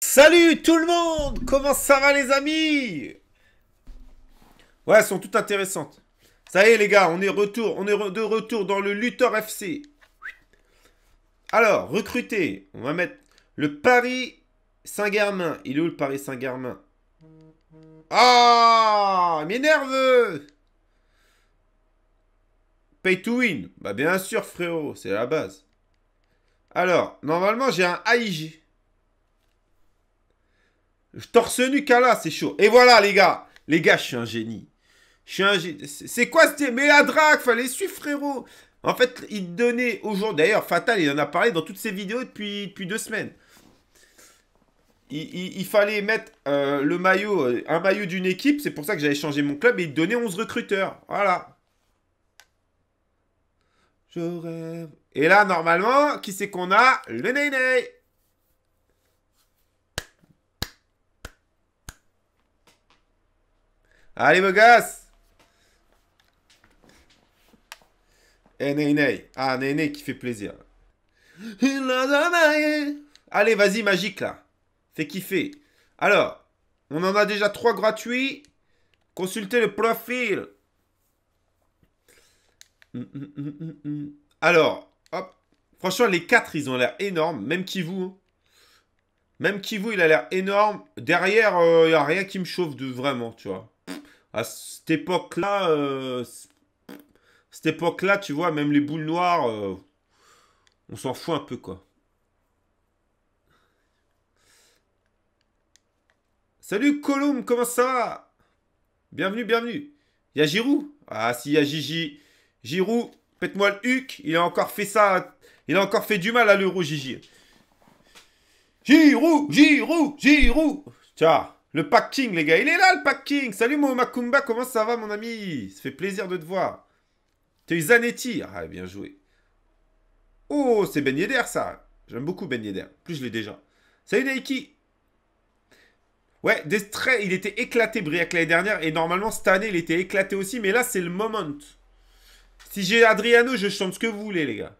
Salut tout le monde Comment ça va les amis Ouais, elles sont toutes intéressantes. Ça y est les gars, on est retour, on est de retour dans le Luthor FC. Alors, recruter, on va mettre le Paris Saint-Germain. Il est où le Paris Saint-Germain Ah, m'énerveux m'énerve Pay to win. Bah bien sûr frérot, c'est la base. Alors, normalement j'ai un AIG. Torse nu là, c'est chaud. Et voilà, les gars. Les gars, je suis un génie. Je suis un génie. C'est quoi c'était Mais la drague, fallait suivre, frérot. En fait, il donnait aujourd'hui. D'ailleurs, Fatal, il en a parlé dans toutes ses vidéos depuis, deux semaines. Il, fallait mettre euh, le maillot, euh, un maillot d'une équipe. C'est pour ça que j'avais changé mon club et il donnait 11 recruteurs. Voilà. Je rêve. Et là, normalement, qui c'est qu'on a Le Ney Allez, me gars! Eh, Ney Ah, Ney qui fait plaisir. Allez, vas-y, magique, là. Fais kiffer. Alors, on en a déjà trois gratuits. Consultez le profil. Alors, hop. Franchement, les quatre, ils ont l'air énormes. Même Kivu. Hein. Même Kivu, il a l'air énorme. Derrière, il euh, n'y a rien qui me chauffe de vraiment, tu vois à cette époque-là, euh, cette époque-là, tu vois, même les boules noires, euh, on s'en fout un peu, quoi. Salut Colum, comment ça va Bienvenue, bienvenue. Il y a Giroud Ah, si, il y a Gigi. Giroud, pète-moi le huc. Il a encore fait ça. Il a encore fait du mal à l'euro, Gigi. Giroud, Giroud, Giroud. Tiens. Le packing, les gars, il est là le packing Salut mon comment ça va mon ami Ça fait plaisir de te voir. T'as eu Zanetti Ah, bien joué. Oh, c'est Ben Yedder, ça J'aime beaucoup Ben Yedder. plus, je l'ai déjà. Salut Daiki Ouais, il était éclaté Briac l'année dernière. Et normalement, cette année, il était éclaté aussi. Mais là, c'est le moment. Si j'ai Adriano, je chante ce que vous voulez, les gars.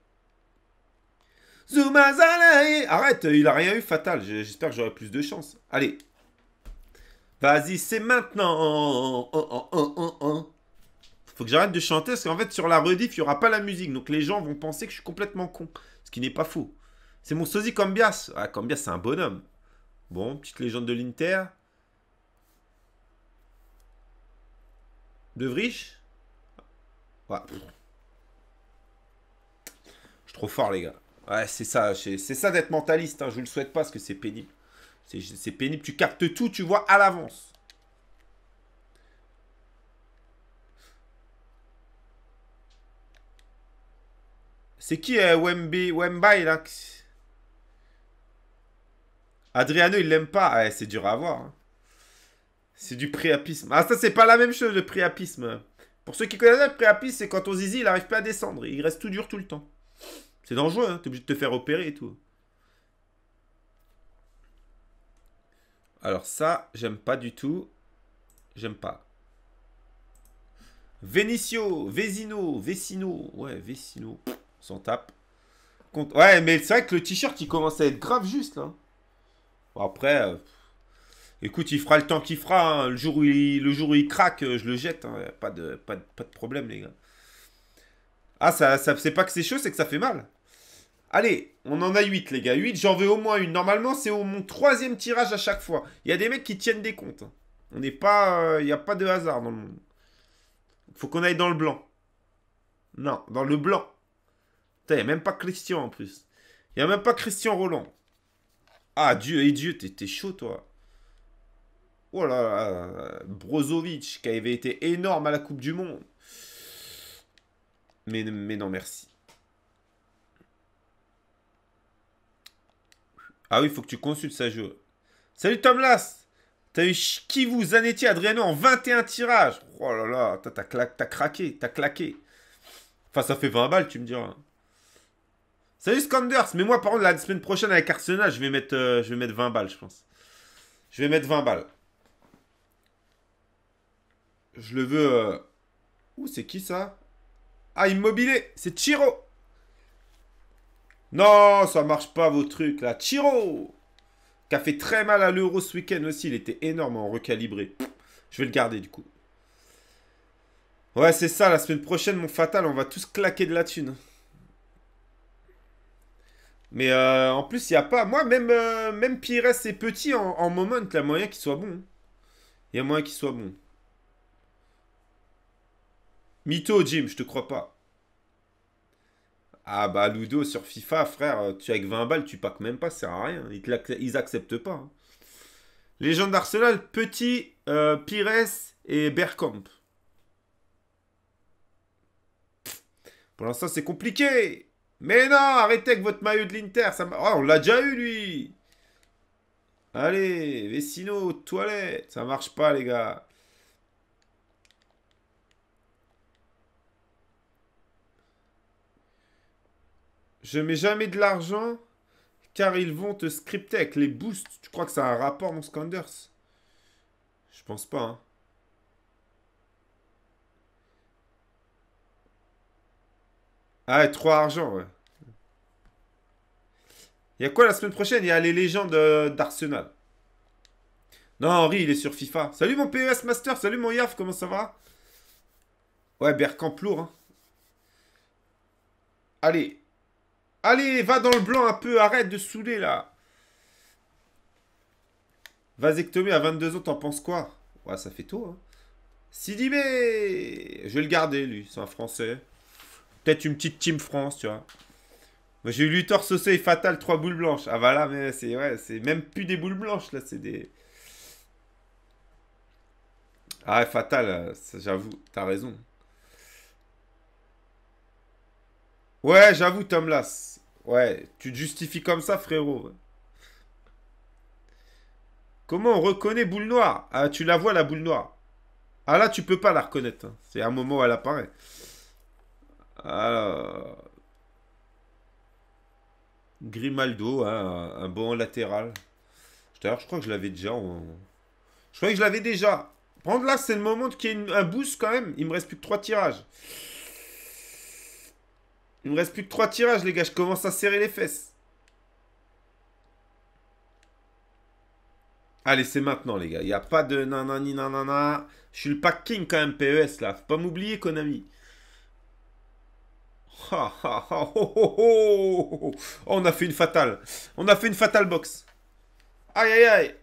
Zumazalae Arrête, il a rien eu, fatal. J'espère que j'aurai plus de chance. Allez, Vas-y, c'est maintenant. Faut que j'arrête de chanter parce qu'en fait, sur la rediff, il n'y aura pas la musique. Donc les gens vont penser que je suis complètement con. Ce qui n'est pas faux. C'est mon sosie Cambias. Ah, Cambias, c'est un bonhomme. Bon, petite légende de l'Inter. De Vriche Je suis trop fort, les gars. Ouais, c'est ça. C'est ça d'être mentaliste. Hein. Je vous le souhaite pas parce que c'est pénible. C'est pénible, tu captes tout, tu vois à l'avance. C'est qui euh, Wemby, là Adriano, il l'aime pas. c'est dur à voir. Hein. C'est du préapisme. Ah, ça, c'est pas la même chose, le préapisme. Pour ceux qui connaissent, le préapisme, c'est quand on zizi, il arrive pas à descendre. Il reste tout dur tout le temps. C'est dangereux, hein. T'es obligé de te faire opérer et tout. Alors ça, j'aime pas du tout. J'aime pas. Venicio, Vesino, Vesino. Ouais, Vessino, On s'en tape. Ouais, mais c'est vrai que le t-shirt, il commence à être grave juste, là. après, euh, écoute, il fera le temps qu'il fera. Hein. Le, jour où il, le jour où il craque, euh, je le jette. Hein. Pas, de, pas, de, problème, les gars. Ah, ça, ça c'est pas que c'est chaud, c'est que ça fait mal. Allez, on en a 8, les gars. 8, j'en veux au moins une. Normalement, c'est mon troisième tirage à chaque fois. Il y a des mecs qui tiennent des comptes. On n'est pas... Euh, il n'y a pas de hasard dans le monde. Faut qu'on aille dans le blanc. Non, dans le blanc. Putain, il n'y a même pas Christian, en plus. Il n'y a même pas Christian Roland. Ah, Dieu, et Dieu, t'es chaud, toi. Oh là là, Brozovic, qui avait été énorme à la Coupe du Monde. Mais, mais non, merci. Ah oui, faut que tu consultes ça, joue Salut Tomlas T'as eu qui vous Adriano en 21 tirages Oh là là, t'as craqué, t'as claqué. Enfin, ça fait 20 balles, tu me diras. Salut Scanders Mais moi, par contre, la semaine prochaine avec Arsenal, je vais mettre, euh, je vais mettre 20 balles, je pense. Je vais mettre 20 balles. Je le veux... Euh, Ouh, c'est qui ça Ah, immobilier C'est Chiro non, ça marche pas vos trucs là. Chiro Qui a fait très mal à l'euro ce week-end aussi. Il était énorme en recalibré. Je vais le garder du coup. Ouais, c'est ça. La semaine prochaine, mon fatal, on va tous claquer de la thune. Mais euh, en plus, il n'y a pas. Moi, même, euh, même Pires et Petit en, moment, il y a moyen qu'il soit bon. Hein. Il y a moyen qu'il soit bon. Mito Jim, je te crois pas. Ah bah Ludo sur FIFA, frère, euh, tu avec 20 balles, tu packs même pas, ça sert à rien. Ils, ils acceptent pas. Hein. Légendes d'Arsenal, Petit, euh, Pires et Bergkamp. Pour l'instant, c'est compliqué. Mais non, arrêtez avec votre maillot de l'Inter. Ça oh, on l'a déjà eu, lui. Allez, Vecino, toilette. Ça marche pas, les gars. Je mets jamais de l'argent car ils vont te scripter avec les boosts. Tu crois que ça a un rapport, mon Scanders Je pense pas. Hein. Ah, trop argent, ouais. Il y a quoi la semaine prochaine Il y a les légendes euh, d'Arsenal. Non, Henri, il est sur FIFA. Salut mon PES Master, salut mon Yaf, comment ça va Ouais, Berkamp lourd. Hein. Allez, Allez, va dans le blanc un peu, arrête de saouler là. Vasectomie à 22 ans, t'en penses quoi Ouais, ça fait tôt. Hein. Sidibé Je vais le garder, lui, c'est un Français. Peut-être une petite Team France, tu vois. Moi, j'ai eu Luthor, et Fatal, 3 boules blanches. Ah voilà, bah mais c'est c'est même plus des boules blanches, là, c'est des... Ah, Fatal, j'avoue, t'as raison. Ouais, j'avoue, Tom Ouais, tu te justifies comme ça, frérot. Comment on reconnaît boule noire Ah, tu la vois, la boule noire. Ah là, tu peux pas la reconnaître. Hein. C'est un moment où elle apparaît. Alors... Grimaldo, hein, un bon latéral. D'ailleurs, je crois que je l'avais déjà. Je crois que je l'avais déjà. Prendre là, c'est le moment qu'il y ait un boost quand même. Il me reste plus que 3 tirages. Il me reste plus que 3 tirages, les gars. Je commence à serrer les fesses. Allez, c'est maintenant, les gars. Il n'y a pas de nanani nanana. Je suis le pack king quand même, PES, là. Faut pas m'oublier, Konami. Oh, on a fait une fatale. On a fait une fatale box. Aïe, aïe, aïe.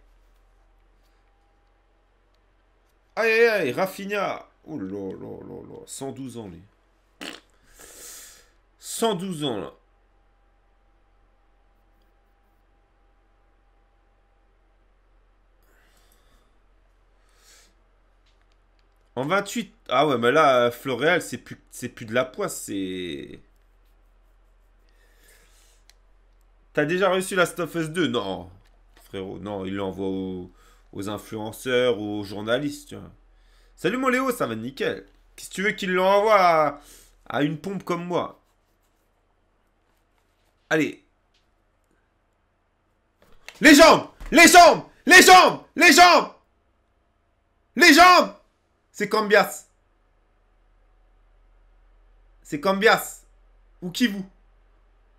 Aïe, aïe, aïe. Rafinha. Oh 112 ans, lui. 112 ans, là. En 28. Ah ouais, mais là, Floréal, c'est plus, c'est plus de la poisse, c'est. T'as déjà reçu la Stuff s 2 Non, frérot, non, il l'envoie aux, influenceurs, aux journalistes, Salut mon Léo, ça va nickel. Qu'est-ce que tu veux qu'il l'envoie à une pompe comme moi Allez. Les jambes Les jambes Les jambes Les jambes Les jambes C'est Cambias. C'est Cambias. Ou qui vous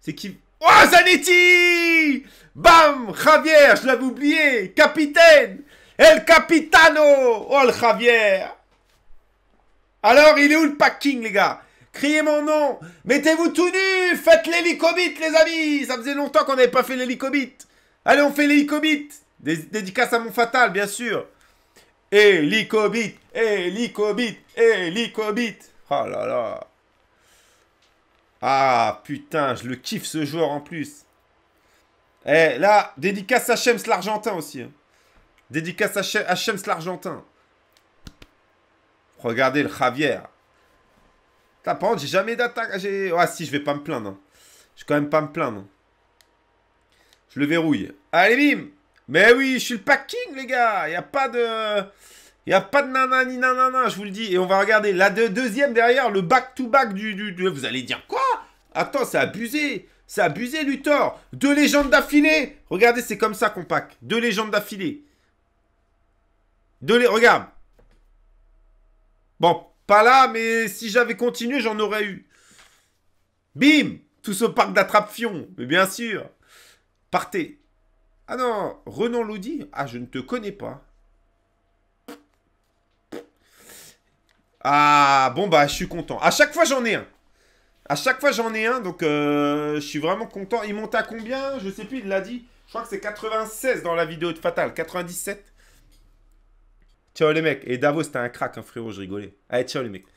C'est qui Oh, Zanetti Bam Javier, je l'avais oublié Capitaine El Capitano Oh, le Javier Alors, il est où le packing, les gars Criez mon nom Mettez-vous tout nu Faites l'hélicobite, les amis Ça faisait longtemps qu'on n'avait pas fait l'hélicobite Allez, on fait l'hélicobite Dédicace à mon fatal, bien sûr Hélicobite Hélicobite Hélicobite Oh là là Ah, putain, je le kiffe ce joueur en plus Eh, là, dédicace à Shems l'Argentin aussi hein. Dédicace à, Chems l'Argentin Regardez le Javier par contre, j'ai jamais d'attaque. Ah si, je vais pas me plaindre. Hein. Je vais quand même pas me plaindre. Hein. Je le verrouille. Allez, bim Mais oui, je suis le packing, les gars Il a pas de... Il a pas de nanani nanana, je vous le dis. Et on va regarder la deuxième derrière, le back-to-back du, Vous allez dire quoi Attends, c'est abusé C'est abusé, Luthor Deux légendes d'affilée Regardez, c'est comme ça qu'on pack. Deux légendes d'affilée. Deux les... Regarde Bon, pas là, mais si j'avais continué, j'en aurais eu. Bim Tout ce parc d'attraction Mais bien sûr. Partez. Ah non, Renan Loudy Ah, je ne te connais pas. Ah, bon, bah, je suis content. À chaque fois, j'en ai un. À chaque fois, j'en ai un, donc euh, je suis vraiment content. Il monte à combien Je sais plus, il l'a dit. Je crois que c'est 96 dans la vidéo de Fatal. 97 Ciao les mecs. Et Davos, c'était un crack, hein, frérot, je rigolais. Allez, ciao les mecs.